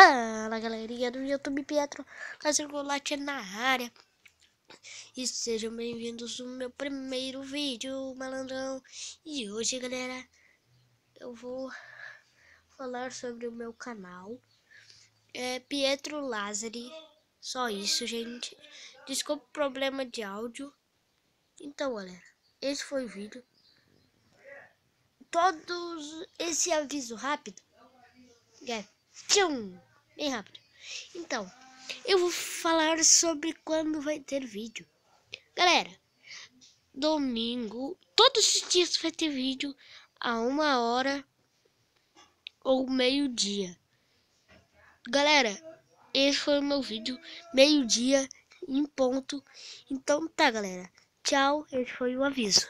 Fala galerinha do YouTube Pietro, Cacercolate na área E sejam bem-vindos ao meu primeiro vídeo, malandrão E hoje galera, eu vou falar sobre o meu canal É Pietro Lazari, só isso gente Desculpa o problema de áudio Então galera, esse foi o vídeo Todos esse aviso rápido é. Tchum! bem rápido. Então, eu vou falar sobre quando vai ter vídeo. Galera, domingo, todos os dias vai ter vídeo a uma hora ou meio-dia. Galera, esse foi o meu vídeo, meio-dia em ponto. Então tá, galera. Tchau, esse foi o aviso.